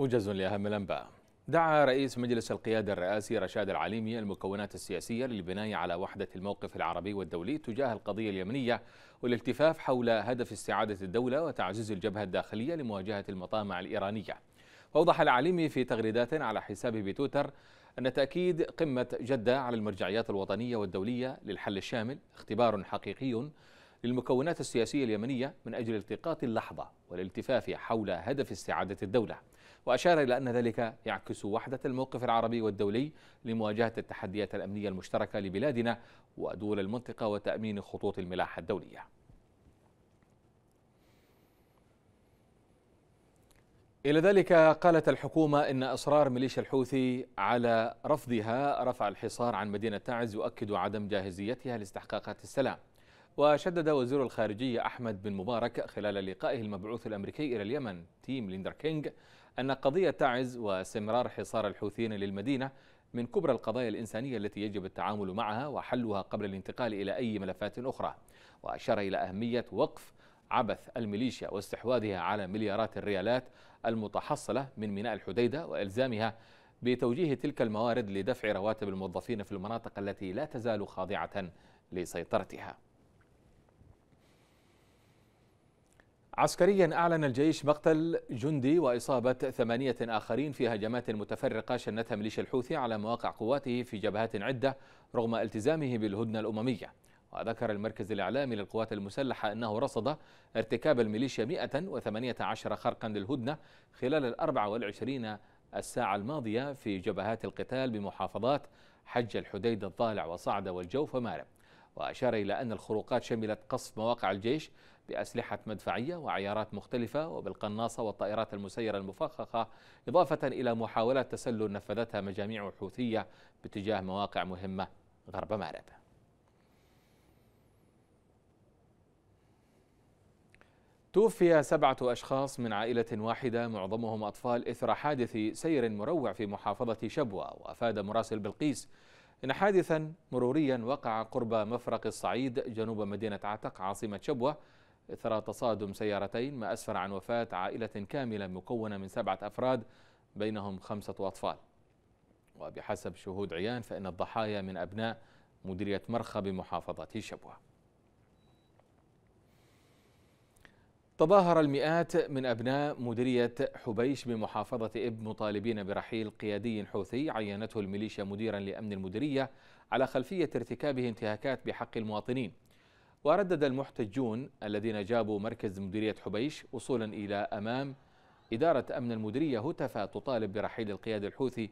موجز لأهم الأنباء دعا رئيس مجلس القيادة الرئاسي رشاد العليمي المكونات السياسية للبناء على وحدة الموقف العربي والدولي تجاه القضية اليمنية والالتفاف حول هدف استعادة الدولة وتعزيز الجبهة الداخلية لمواجهة المطامع الإيرانية وأوضح العليمي في تغريدات على حسابه بتويتر أن تأكيد قمة جدة على المرجعيات الوطنية والدولية للحل الشامل اختبار حقيقي للمكونات السياسية اليمنية من أجل التقاط اللحظة والالتفاف حول هدف استعادة الدولة وأشار إلى أن ذلك يعكس وحدة الموقف العربي والدولي لمواجهة التحديات الأمنية المشتركة لبلادنا ودول المنطقة وتأمين خطوط الملاحة الدولية إلى ذلك قالت الحكومة إن إصرار ميليشيا الحوثي على رفضها رفع الحصار عن مدينة تعز يؤكد عدم جاهزيتها لاستحقاقات السلام وشدد وزير الخارجية أحمد بن مبارك خلال لقائه المبعوث الأمريكي إلى اليمن تيم ليندر كينج أن قضية تعز واستمرار حصار الحوثيين للمدينة من كبرى القضايا الإنسانية التي يجب التعامل معها وحلها قبل الانتقال إلى أي ملفات أخرى وأشار إلى أهمية وقف عبث الميليشيا واستحواذها على مليارات الريالات المتحصلة من ميناء الحديدة وإلزامها بتوجيه تلك الموارد لدفع رواتب الموظفين في المناطق التي لا تزال خاضعة لسيطرتها عسكريا أعلن الجيش مقتل جندي وإصابة ثمانية آخرين في هجمات متفرقة شنتها ميليشيا الحوثي على مواقع قواته في جبهات عدة رغم التزامه بالهدنة الأممية وذكر المركز الإعلامي للقوات المسلحة أنه رصد ارتكاب الميليشيا 118 خرقا للهدنة خلال ال 24 الساعة الماضية في جبهات القتال بمحافظات حج الحديد الضالع وصعدة والجوف ومارب وأشار إلى أن الخروقات شملت قصف مواقع الجيش بأسلحة مدفعية وعيارات مختلفة وبالقناصة والطائرات المسيرة المفخخة إضافة إلى محاولات تسلل نفذتها مجاميع حوثية باتجاه مواقع مهمة غرب مأرب توفي سبعة أشخاص من عائلة واحدة معظمهم أطفال إثر حادث سير مروع في محافظة شبوة وأفاد مراسل بلقيس إن حادثا مروريا وقع قرب مفرق الصعيد جنوب مدينة عتق عاصمة شبوة إثر تصادم سيارتين ما أسفر عن وفاة عائلة كاملة مكونة من سبعة أفراد بينهم خمسة أطفال وبحسب شهود عيان فإن الضحايا من أبناء مديرية مرخى بمحافظة شبوة تظاهر المئات من أبناء مديرية حبيش بمحافظة إب مطالبين برحيل قيادي حوثي عينته الميليشيا مديرا لأمن المديرية على خلفية ارتكابه انتهاكات بحق المواطنين وردد المحتجون الذين جابوا مركز مديرية حبيش وصولا إلى أمام إدارة أمن المديرية هتفا تطالب برحيل القيادي الحوثي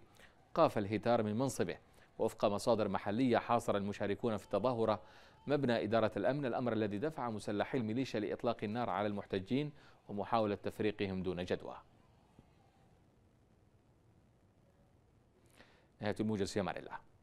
قاف الهتار من منصبه وفق مصادر محلية حاصر المشاركون في التظاهرة مبنى إدارة الأمن الأمر الذي دفع مسلحي الميليشيا لإطلاق النار على المحتجين ومحاولة تفريقهم دون جدوى نهاية الموجز يا الله